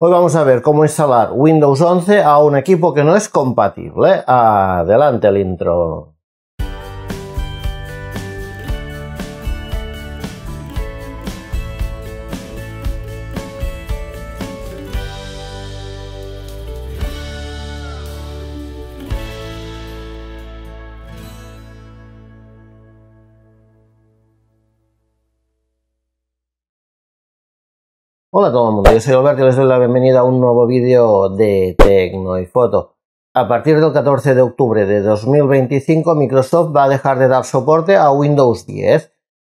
Hoy vamos a ver cómo instalar Windows 11 a un equipo que no es compatible. Adelante el intro. Hola a todo el mundo, yo soy Alberto y les doy la bienvenida a un nuevo vídeo de Tecno y Foto. A partir del 14 de octubre de 2025 Microsoft va a dejar de dar soporte a Windows 10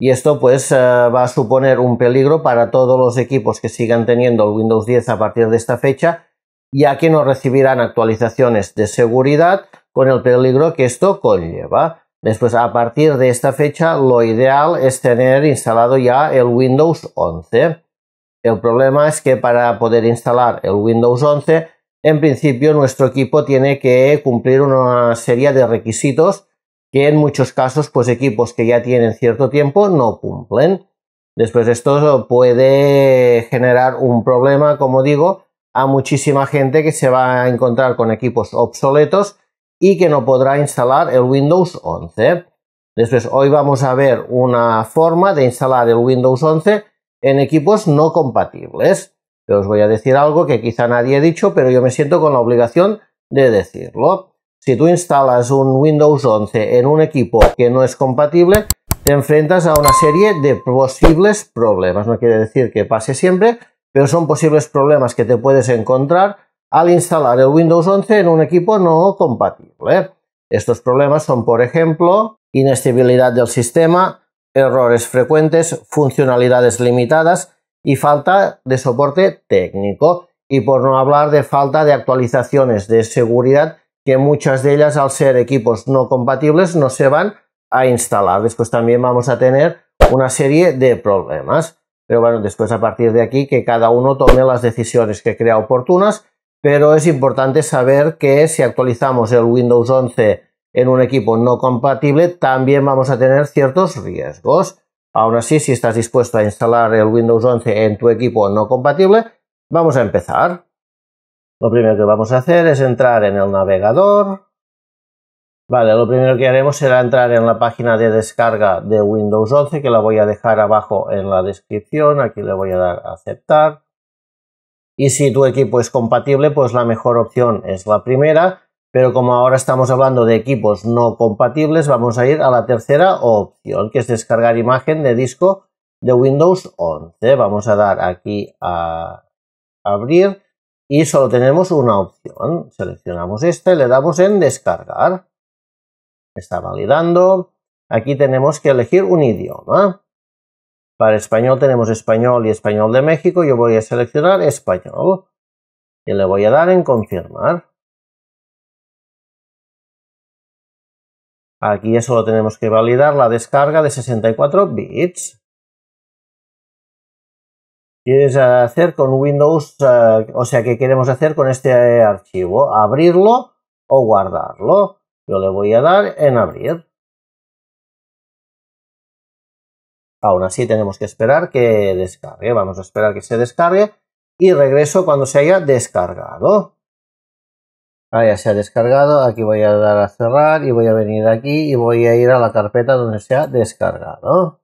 y esto pues eh, va a suponer un peligro para todos los equipos que sigan teniendo el Windows 10 a partir de esta fecha ya que no recibirán actualizaciones de seguridad con el peligro que esto conlleva. Después, a partir de esta fecha, lo ideal es tener instalado ya el Windows 11. El problema es que para poder instalar el Windows 11, en principio nuestro equipo tiene que cumplir una serie de requisitos que en muchos casos pues equipos que ya tienen cierto tiempo no cumplen. Después esto puede generar un problema, como digo, a muchísima gente que se va a encontrar con equipos obsoletos y que no podrá instalar el Windows 11. Después hoy vamos a ver una forma de instalar el Windows 11 en equipos no compatibles. Pero os voy a decir algo que quizá nadie ha dicho, pero yo me siento con la obligación de decirlo. Si tú instalas un Windows 11 en un equipo que no es compatible, te enfrentas a una serie de posibles problemas. No quiere decir que pase siempre, pero son posibles problemas que te puedes encontrar al instalar el Windows 11 en un equipo no compatible. Estos problemas son, por ejemplo, inestabilidad del sistema, errores frecuentes, funcionalidades limitadas y falta de soporte técnico. Y por no hablar de falta de actualizaciones de seguridad, que muchas de ellas al ser equipos no compatibles no se van a instalar. Después también vamos a tener una serie de problemas. Pero bueno, después a partir de aquí que cada uno tome las decisiones que crea oportunas, pero es importante saber que si actualizamos el Windows 11 en un equipo no compatible, también vamos a tener ciertos riesgos. Aún así, si estás dispuesto a instalar el Windows 11 en tu equipo no compatible, vamos a empezar. Lo primero que vamos a hacer es entrar en el navegador. Vale, lo primero que haremos será entrar en la página de descarga de Windows 11, que la voy a dejar abajo en la descripción. Aquí le voy a dar a aceptar. Y si tu equipo es compatible, pues la mejor opción es la primera pero como ahora estamos hablando de equipos no compatibles, vamos a ir a la tercera opción, que es descargar imagen de disco de Windows 11. Vamos a dar aquí a abrir y solo tenemos una opción. Seleccionamos esta y le damos en descargar. Está validando. Aquí tenemos que elegir un idioma. Para español tenemos español y español de México. Yo voy a seleccionar español y le voy a dar en confirmar. Aquí eso solo tenemos que validar la descarga de 64 bits. Quieres hacer con Windows, eh, o sea, ¿qué queremos hacer con este eh, archivo? ¿Abrirlo o guardarlo? Yo le voy a dar en abrir. Aún así tenemos que esperar que descargue. Vamos a esperar que se descargue y regreso cuando se haya descargado. Ah, ya se ha descargado. Aquí voy a dar a cerrar y voy a venir aquí y voy a ir a la carpeta donde se ha descargado.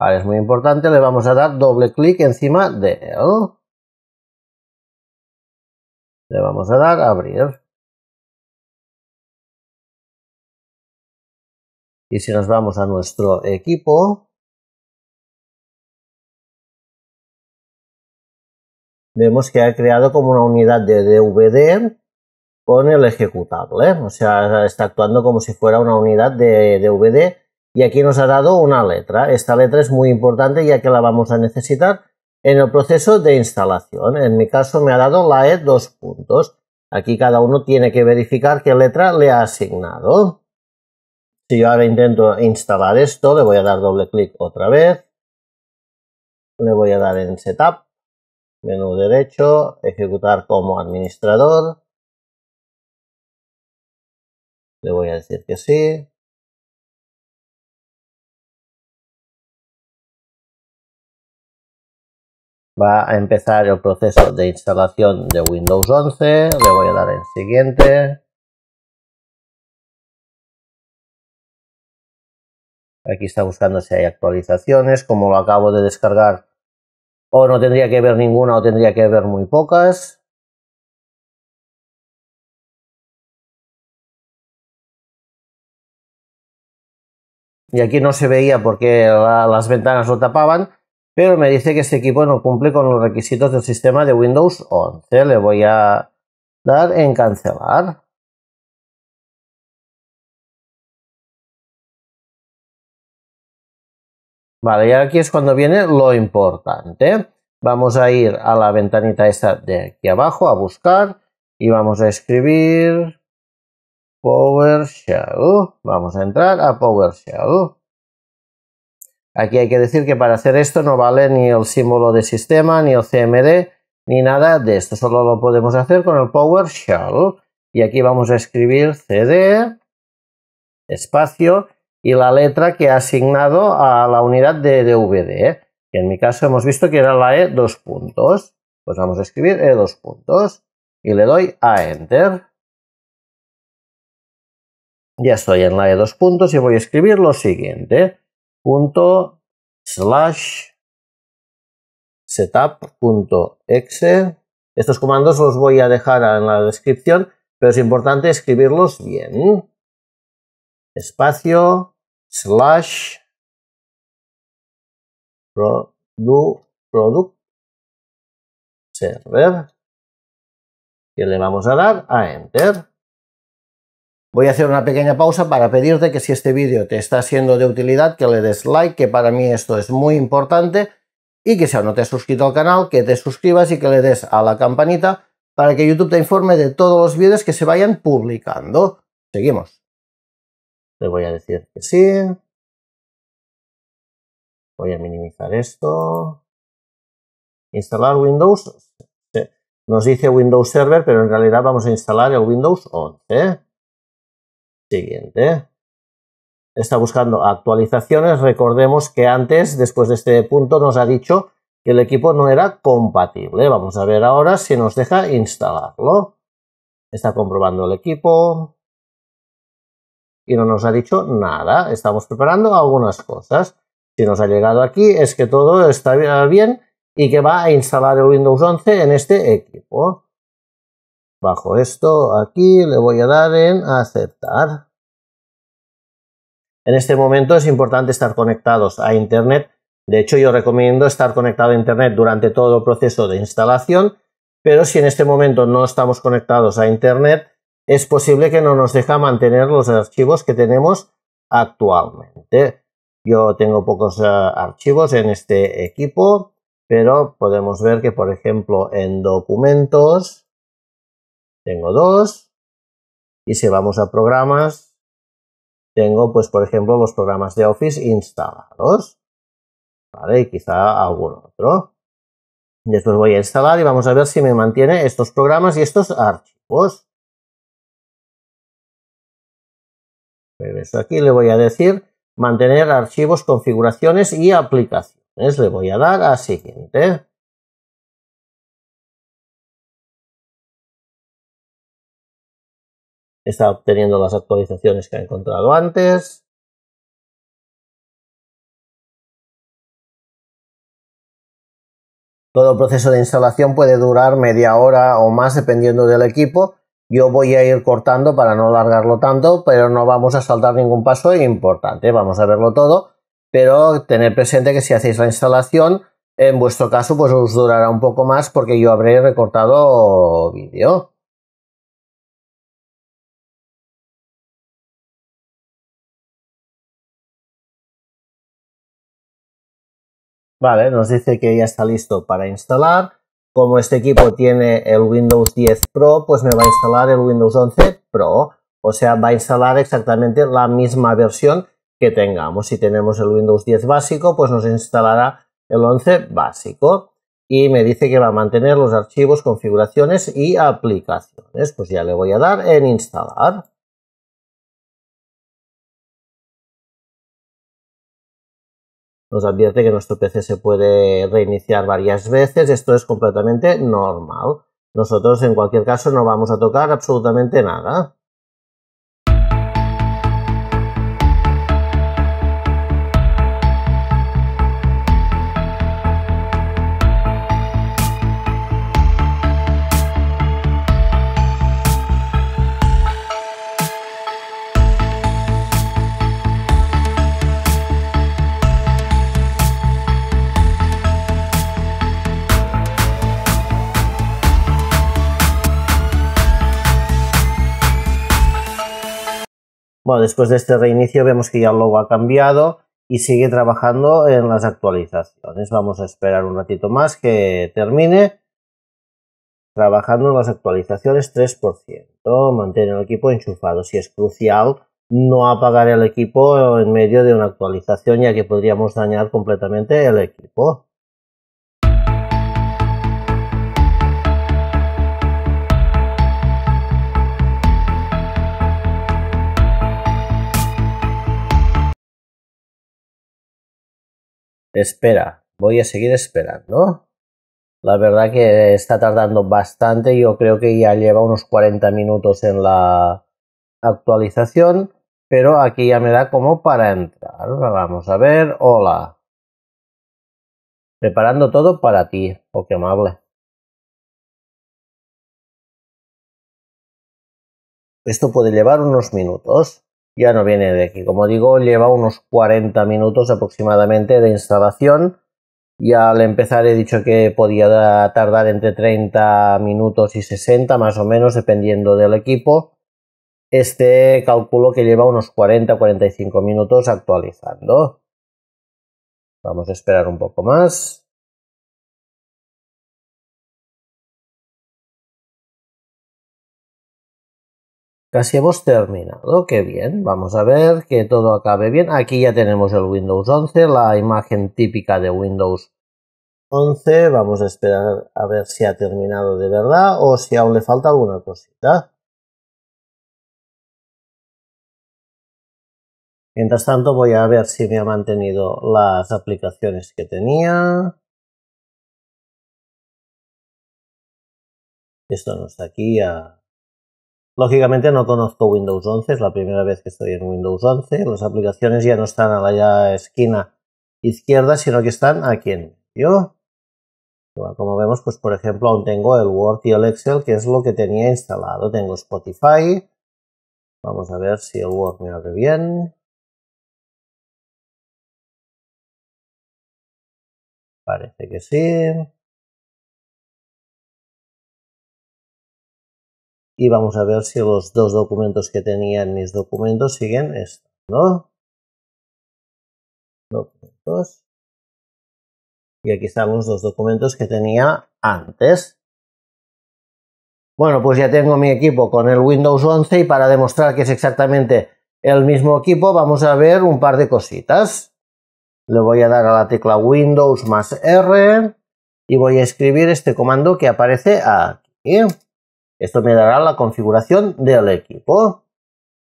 Ahora es muy importante. Le vamos a dar doble clic encima de él. Le vamos a dar a abrir. Y si nos vamos a nuestro equipo, vemos que ha creado como una unidad de DVD con el ejecutable. O sea, está actuando como si fuera una unidad de DVD y aquí nos ha dado una letra. Esta letra es muy importante ya que la vamos a necesitar en el proceso de instalación. En mi caso me ha dado la E dos puntos. Aquí cada uno tiene que verificar qué letra le ha asignado. Si yo ahora intento instalar esto, le voy a dar doble clic otra vez. Le voy a dar en Setup menú derecho, ejecutar como administrador. Le voy a decir que sí. Va a empezar el proceso de instalación de Windows 11. Le voy a dar en siguiente. Aquí está buscando si hay actualizaciones. Como lo acabo de descargar, o no tendría que ver ninguna o tendría que ver muy pocas. Y aquí no se veía porque las ventanas lo tapaban, pero me dice que este equipo no cumple con los requisitos del sistema de Windows 11. Le voy a dar en cancelar. Vale, y aquí es cuando viene lo importante. Vamos a ir a la ventanita esta de aquí abajo a buscar y vamos a escribir PowerShell. Vamos a entrar a PowerShell. Aquí hay que decir que para hacer esto no vale ni el símbolo de sistema, ni el CMD, ni nada de esto. Solo lo podemos hacer con el PowerShell. Y aquí vamos a escribir CD, espacio, y la letra que ha asignado a la unidad de DVD, ¿eh? que en mi caso hemos visto que era la E dos puntos. Pues vamos a escribir E dos puntos y le doy a Enter. Ya estoy en la E dos puntos y voy a escribir lo siguiente. Punto slash setup.exe. Estos comandos los voy a dejar en la descripción, pero es importante escribirlos bien. Espacio, slash product server que le vamos a dar a enter. Voy a hacer una pequeña pausa para pedirte que si este vídeo te está siendo de utilidad, que le des like, que para mí esto es muy importante, y que si aún no te has suscrito al canal, que te suscribas y que le des a la campanita para que YouTube te informe de todos los vídeos que se vayan publicando. Seguimos. Le voy a decir que sí. Voy a minimizar esto. Instalar Windows. Nos dice Windows Server, pero en realidad vamos a instalar el Windows 11. Siguiente. Está buscando actualizaciones. Recordemos que antes, después de este punto, nos ha dicho que el equipo no era compatible. Vamos a ver ahora si nos deja instalarlo. Está comprobando el equipo y no nos ha dicho nada. Estamos preparando algunas cosas. Si nos ha llegado aquí es que todo está ah, bien y que va a instalar el Windows 11 en este equipo. Bajo esto aquí le voy a dar en aceptar. En este momento es importante estar conectados a Internet. De hecho, yo recomiendo estar conectado a Internet durante todo el proceso de instalación, pero si en este momento no estamos conectados a Internet, es posible que no nos deja mantener los archivos que tenemos actualmente. Yo tengo pocos eh, archivos en este equipo, pero podemos ver que, por ejemplo, en documentos tengo dos. Y si vamos a programas, tengo, pues, por ejemplo, los programas de Office instalados. ¿Vale? Y quizá algún otro. Después voy a instalar y vamos a ver si me mantiene estos programas y estos archivos. aquí, le voy a decir mantener archivos, configuraciones y aplicaciones. Le voy a dar a siguiente. Está obteniendo las actualizaciones que ha encontrado antes. Todo el proceso de instalación puede durar media hora o más dependiendo del equipo yo voy a ir cortando para no alargarlo tanto, pero no vamos a saltar ningún paso importante. Vamos a verlo todo, pero tener presente que si hacéis la instalación, en vuestro caso, pues os durará un poco más porque yo habré recortado vídeo. Vale, nos dice que ya está listo para instalar como este equipo tiene el Windows 10 Pro, pues me va a instalar el Windows 11 Pro. O sea, va a instalar exactamente la misma versión que tengamos. Si tenemos el Windows 10 básico, pues nos instalará el 11 básico. Y me dice que va a mantener los archivos, configuraciones y aplicaciones. Pues ya le voy a dar en instalar. nos advierte que nuestro PC se puede reiniciar varias veces. Esto es completamente normal. Nosotros, en cualquier caso, no vamos a tocar absolutamente nada. Bueno, después de este reinicio vemos que ya luego ha cambiado y sigue trabajando en las actualizaciones. Vamos a esperar un ratito más que termine trabajando en las actualizaciones 3%. Mantén el equipo enchufado. Si es crucial, no apagar el equipo en medio de una actualización ya que podríamos dañar completamente el equipo. Espera, voy a seguir esperando. La verdad que está tardando bastante, yo creo que ya lleva unos 40 minutos en la actualización, pero aquí ya me da como para entrar. Vamos a ver, hola. Preparando todo para ti, oh qué amable. Esto puede llevar unos minutos ya no viene de aquí. Como digo, lleva unos 40 minutos aproximadamente de instalación. Y al empezar he dicho que podía tardar entre 30 minutos y 60 más o menos, dependiendo del equipo. Este cálculo que lleva unos 40-45 minutos actualizando. Vamos a esperar un poco más. Casi hemos terminado, qué bien, vamos a ver que todo acabe bien. Aquí ya tenemos el Windows 11, la imagen típica de Windows 11. Vamos a esperar a ver si ha terminado de verdad o si aún le falta alguna cosita. Mientras tanto voy a ver si me ha mantenido las aplicaciones que tenía. Esto no está aquí, ya Lógicamente no conozco Windows 11, es la primera vez que estoy en Windows 11. Las aplicaciones ya no están a la esquina izquierda, sino que están aquí en yo. como vemos, pues por ejemplo, aún tengo el Word y el Excel, que es lo que tenía instalado. Tengo Spotify. Vamos a ver si el Word me abre bien. Parece que sí. y vamos a ver si los dos documentos que tenía en mis documentos siguen esto, ¿no? Documentos. Y aquí están los dos documentos que tenía antes. Bueno, pues ya tengo mi equipo con el Windows 11 y para demostrar que es exactamente el mismo equipo vamos a ver un par de cositas. Le voy a dar a la tecla Windows más R y voy a escribir este comando que aparece aquí. Esto me dará la configuración del equipo.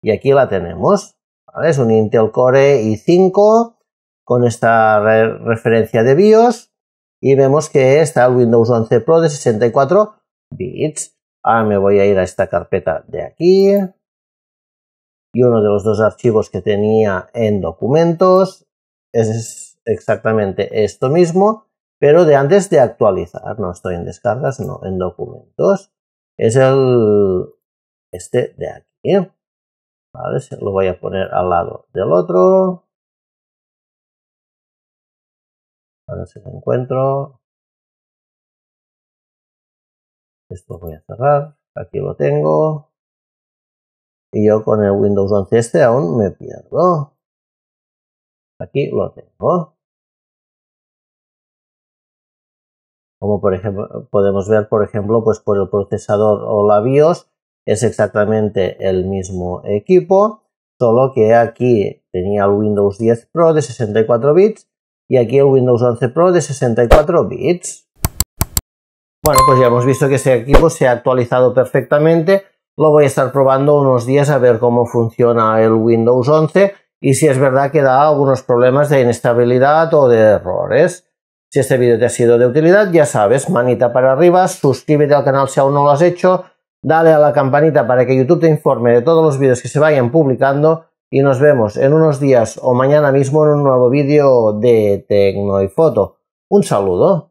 Y aquí la tenemos. Es un Intel Core i5 con esta referencia de BIOS. Y vemos que está el Windows 11 Pro de 64 bits. Ahora me voy a ir a esta carpeta de aquí. Y uno de los dos archivos que tenía en documentos es exactamente esto mismo, pero de antes de actualizar. No estoy en descargas, no, en documentos es el este de aquí. ¿eh? Vale, lo voy a poner al lado del otro. A ver si lo encuentro. Esto voy a cerrar. Aquí lo tengo. Y yo con el Windows 11 este aún me pierdo. Aquí lo tengo. como por ejemplo, podemos ver, por ejemplo, pues por el procesador o la BIOS es exactamente el mismo equipo, solo que aquí tenía el Windows 10 Pro de 64 bits y aquí el Windows 11 Pro de 64 bits. Bueno, pues ya hemos visto que este equipo se ha actualizado perfectamente. Lo voy a estar probando unos días a ver cómo funciona el Windows 11 y si es verdad que da algunos problemas de inestabilidad o de errores. Si este vídeo te ha sido de utilidad, ya sabes, manita para arriba, suscríbete al canal si aún no lo has hecho, dale a la campanita para que YouTube te informe de todos los vídeos que se vayan publicando y nos vemos en unos días o mañana mismo en un nuevo vídeo de Tecno y Foto. Un saludo.